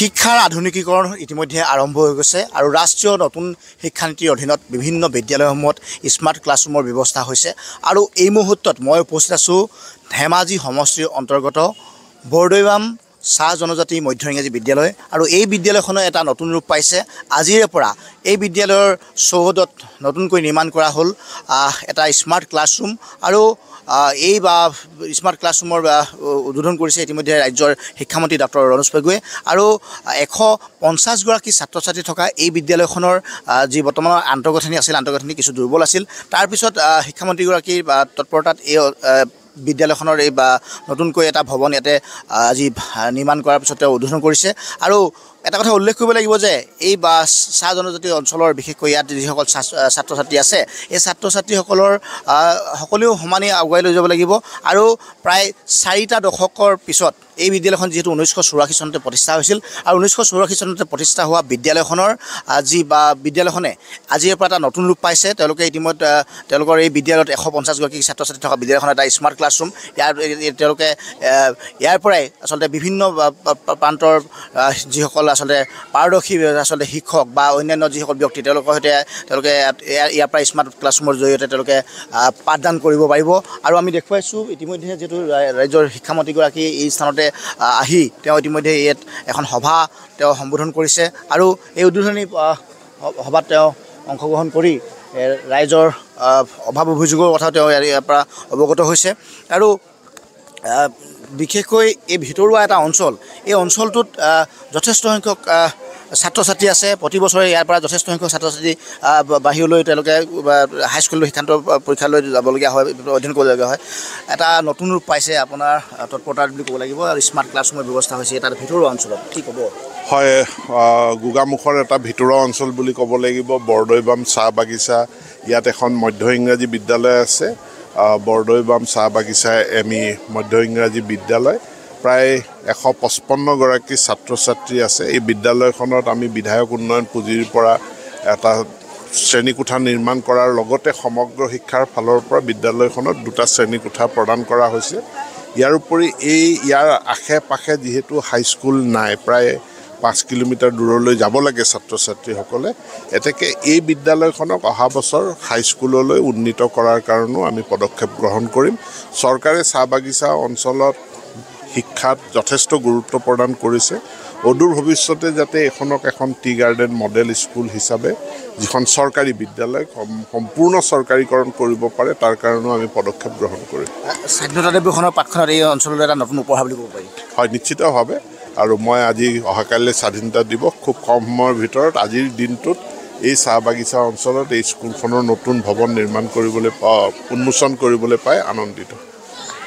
শিক্ষাৰ আধুনিকীকৰণ ইতিমধ্যে আৰম্ভ হৈ গৈছে আৰু ৰাষ্ট্ৰীয় নতুন শিক্ষানীতিৰ অধীনত বিভিন্ন বিদ্যালয়সমূহত স্মাৰ্ট ক্লাছৰুমৰ ব্যৱস্থা হৈছে আৰু এই মুহূৰ্তত মই উপস্থিত আছোঁ ধেমাজি সমষ্টিৰ অন্তৰ্গত বৰদৈৱাম চাহ জনজাতি মধ্য ইংৰাজী বিদ্যালয় আৰু এই বিদ্যালয়খনে এটা নতুন ৰূপ পাইছে আজিৰে পৰা এই বিদ্যালয়ৰ চৌহদত নতুনকৈ নিৰ্মাণ কৰা হ'ল এটা স্মাৰ্ট ক্লাছৰুম আৰু এই বা স্মাৰ্ট ক্লাছৰুমৰ উদ্বোধন কৰিছে ইতিমধ্যে ৰাজ্যৰ শিক্ষামন্ত্ৰী ডক্টৰ ৰণোজ পেগুৱে আৰু এশ পঞ্চাছগৰাকী ছাত্ৰ ছাত্ৰী থকা এই বিদ্যালয়খনৰ যি বৰ্তমানৰ আন্তঃগাঁথনি আছিল আন্তঃগাঁথনি কিছু দুৰ্বল আছিল তাৰপিছত শিক্ষামন্ত্ৰীগৰাকীৰ তৎপৰতাত এই বিদ্যালয়খনৰ এই বা নতুনকৈ এটা ভৱন ইয়াতে আজি নিৰ্মাণ কৰাৰ পিছত তেওঁ উদ্বোধন কৰিছে আৰু এটা কথা উল্লেখ কৰিব লাগিব যে এই বা চাহ জনজাতি অঞ্চলৰ বিশেষকৈ ইয়াত যিসকল ছাত্ৰ ছাত্ৰী আছে এই ছাত্ৰ ছাত্ৰীসকলৰ সকলোৱেও সমানেই আগুৱাই লৈ যাব লাগিব আৰু প্ৰায় চাৰিটা দশকৰ পিছত এই বিদ্যালয়খন যিহেতু ঊনৈছশ চৌৰাশী চনতে প্ৰতিষ্ঠা হৈছিল আৰু ঊনৈছশ চৌৰাশী চনতে প্ৰতিষ্ঠা হোৱা বিদ্যালয়খনৰ আজি বা বিদ্যালয়খনে আজিৰ পৰা এটা নতুন ৰূপ পাইছে তেওঁলোকে ইতিমধ্যে তেওঁলোকৰ এই বিদ্যালয়ত এশ পঞ্চাছগৰাকী ছাত্ৰ ছাত্ৰী থকা বিদ্যালয়খন এটা স্মাৰ্ট ক্লাছৰুম ইয়াৰ তেওঁলোকে ইয়াৰ পৰাই আচলতে বিভিন্ন প্ৰান্তৰ যিসকল আচলতে পাৰদৰ্শী আচলতে শিক্ষক বা অন্যান্য যিসকল ব্যক্তি তেওঁলোকৰ সৈতে তেওঁলোকে ইয়াৰ ইয়াৰ পৰা স্মাৰ্ট ক্লাছৰুমৰ জৰিয়তে তেওঁলোকে পাঠদান কৰিব পাৰিব আৰু আমি দেখুৱাইছোঁ ইতিমধ্যে যিহেতু ৰাজ্যৰ শিক্ষামন্ত্ৰীগৰাকী এই স্থানতে আহি তেওঁ ইতিমধ্যে ইয়াত এখন সভা তেওঁ সম্বোধন কৰিছে আৰু এই উদ্বোধনী সভাত তেওঁ অংশগ্ৰহণ কৰি ৰাইজৰ অভাৱ অভিযোগৰ কথাও তেওঁ ইয়াৰ পৰা অৱগত হৈছে আৰু বিশেষকৈ এই ভিতৰুৱা এটা অঞ্চল এই অঞ্চলটোত যথেষ্ট সংখ্যক ছাত্ৰ ছাত্ৰী আছে প্ৰতি বছৰে ইয়াৰ পৰা যথেষ্ট সংখ্যক ছাত্ৰ ছাত্ৰী বাহিৰলৈ তেওঁলোকে হাইস্কুললৈ শিক্ষান্ত পৰীক্ষালৈ যাবলগীয়া হয় অধ্যয়ন কৰিবলগীয়া হয় এটা নতুন ৰূপ পাইছে আপোনাৰ তৎপৰতা বুলি ক'ব লাগিব আৰু স্মাৰ্ট ক্লাছৰুমৰ ব্যৱস্থা হৈছে তাৰ ভিতৰুৱা অঞ্চলত কি ক'ব হয় গোগামুখৰ এটা ভিতৰুৱা অঞ্চল বুলি ক'ব লাগিব বৰদৈবাম চাহ বাগিচা ইয়াত এখন মধ্য ইংৰাজী বিদ্যালয় আছে বৰদৈবাম চাহ বাগিচা এম ই মধ্য ইংৰাজী বিদ্যালয় প্ৰায় এশ পঁচপন্নগৰাকী ছাত্ৰ ছাত্ৰী আছে এই বিদ্যালয়খনত আমি বিধায়ক উন্নয়ন পুঁজিৰ পৰা এটা শ্ৰেণীকোঠা নিৰ্মাণ কৰাৰ লগতে সমগ্ৰ শিক্ষাৰ ফালৰ পৰা বিদ্যালয়খনত দুটা শ্ৰেণীকোঠা প্ৰদান কৰা হৈছে ইয়াৰ উপৰি এই ইয়াৰ আশে পাশে যিহেতু হাইস্কুল নাই প্ৰায় পাঁচ কিলোমিটাৰ দূৰলৈ যাব লাগে ছাত্ৰ ছাত্ৰীসকলে এতেকে এই বিদ্যালয়খনক অহা বছৰ হাইস্কুললৈ উন্নীত কৰাৰ কাৰণেও আমি পদক্ষেপ গ্ৰহণ কৰিম চৰকাৰে চাহ বাগিচা অঞ্চলত শিক্ষাত যথেষ্ট গুৰুত্ব প্ৰদান কৰিছে অদূৰ ভৱিষ্যতে যাতে এইখনক এখন টি গাৰ্ডেন মডেল স্কুল হিচাপে যিখন চৰকাৰী বিদ্যালয় সম্পূৰ্ণ চৰকাৰীকৰণ কৰিব পাৰে তাৰ কাৰণেও আমি পদক্ষেপ গ্ৰহণ কৰিম স্বাধীনতা দিৱসৰ পাকখনত এই অঞ্চললৈ এটা নতুন উপহাৰ বুলি ক'ব পাৰি হয় নিশ্চিতভাৱে আৰু মই আজি অহাকালিলৈ স্বাধীনতা দিৱস খুব কম সময়ৰ ভিতৰত আজিৰ দিনটোত এই চাহ বাগিচা অঞ্চলত এই স্কুলখনৰ নতুন ভৱন নিৰ্মাণ কৰিবলৈ উন্মোচন কৰিবলৈ পাই আনন্দিত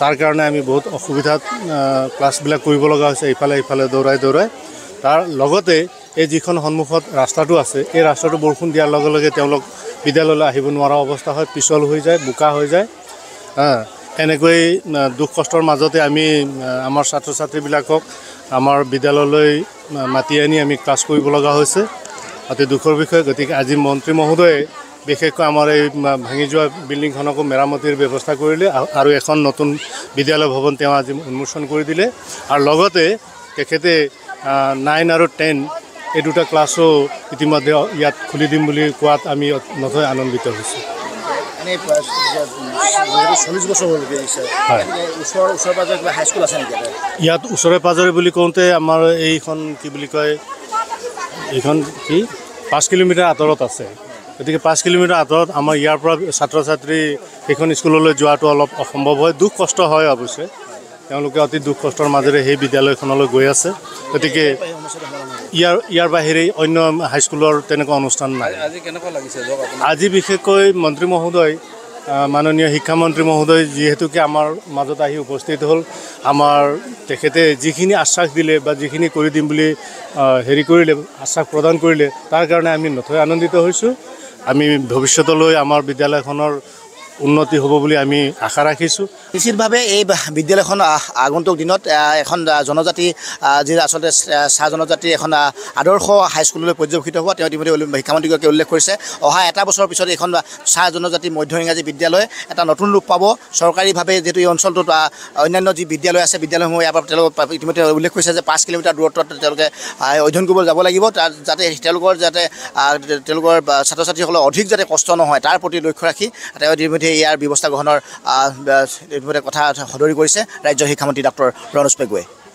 তাৰ কাৰণে আমি বহুত অসুবিধাত ক্লাছবিলাক কৰিব লগা হৈছে ইফালে ইফালে দৌৰাই দৌৰাই তাৰ লগতে এই যিখন সন্মুখত ৰাস্তাটো আছে এই ৰাস্তাটো বৰষুণ দিয়াৰ লগে লগে তেওঁলোক বিদ্যালয়লৈ আহিব নোৱাৰা অৱস্থা হয় পিছল হৈ যায় বোকা হৈ যায় হা এনেকৈ দুখ কষ্টৰ মাজতে আমি আমাৰ ছাত্ৰ ছাত্ৰীবিলাকক আমাৰ বিদ্যালয়লৈ মাতি আনি আমি ক্লাছ কৰিব লগা হৈছে অতি দুখৰ বিষয় গতিকে আজি মন্ত্ৰী মহোদয়ে বিশেষকৈ আমাৰ এই ভাঙি যোৱা বিল্ডিংখনকো মেৰামতিৰ ব্যৱস্থা কৰিলে আৰু এখন নতুন বিদ্যালয় ভৱন তেওঁ আজি উন্মোচন কৰি দিলে আৰু লগতে তেখেতে নাইন আৰু টেন এই দুটা ক্লাছো ইতিমধ্যে ইয়াত খুলি দিম বুলি কোৱাত আমি নথৈ আনন্দিত হৈছোঁ ইয়াত ওচৰে পাঁজৰে বুলি কওঁতে আমাৰ এইখন কি বুলি কয় এইখন কি পাঁচ কিলোমিটাৰ আঁতৰত আছে গতিকে পাঁচ কিলোমিটাৰ আঁতৰত আমাৰ ইয়াৰ পৰা ছাত্ৰ ছাত্ৰী সেইখন স্কুললৈ যোৱাটো অলপ অসম্ভৱ হয় দুখ কষ্ট হয় অৱশ্যে তেওঁলোকে অতি দুখ কষ্টৰ মাজেৰে সেই বিদ্যালয়খনলৈ গৈ আছে গতিকে ইয়াৰ ইয়াৰ বাহিৰে অন্য হাইস্কুলৰ তেনেকুৱা অনুষ্ঠান নাই আজি বিশেষকৈ মন্ত্ৰী মহোদয় মাননীয় শিক্ষামন্ত্ৰী মহোদয় যিহেতুকে আমাৰ মাজত আহি উপস্থিত হ'ল আমাৰ তেখেতে যিখিনি আশ্বাস দিলে বা যিখিনি কৰি দিম বুলি হেৰি কৰিলে আশ্বাস প্ৰদান কৰিলে তাৰ কাৰণে আমি নথৈ আনন্দিত হৈছোঁ আমি ভৱিষ্যতলৈ আমাৰ বিদ্যালয়খনৰ উন্নতি হ'ব বুলি আমি আশা ৰাখিছোঁ নিশ্চিতভাৱে এই বিদ্যালয়খন আগন্তুক দিনত এখন জনজাতি যি আচলতে চাহ জনজাতিৰ এখন আদৰ্শ হাইস্কুললৈ পৰ্যবেক্ষিত হোৱা তেওঁ ইতিমধ্যে শিক্ষামন্ত্ৰীগৰাকীয়ে উল্লেখ কৰিছে অহা এটা বছৰৰ পিছত এইখন চাহ জনজাতি মধ্য ইংৰাজী বিদ্যালয় এটা নতুন ৰূপ পাব চৰকাৰীভাৱে যিহেতু এই অঞ্চলটোত অন্যান্য যি বিদ্যালয় আছে বিদ্যালয়সমূহ ইয়াৰ পৰা তেওঁলোক ইতিমধ্যে উল্লেখ কৰিছে যে পাঁচ কিলোমিটাৰ দূৰত্বত তেওঁলোকে অধ্যয়ন কৰিব যাব লাগিব তাত যাতে তেওঁলোকৰ যাতে তেওঁলোকৰ ছাত্ৰ ছাত্ৰীসকলৰ অধিক যাতে কষ্ট নহয় তাৰ প্ৰতি লক্ষ্য ৰাখি তেওঁ ইতিমধ্যে ইতিমধ্যে ইয়াৰ ব্যৱস্থা গ্ৰহণৰ ইতিমধ্যে কথা সদৰি কৰিছে ৰাজ্যৰ শিক্ষামন্ত্ৰী ডক্টৰ ৰণোজ পেগুৱে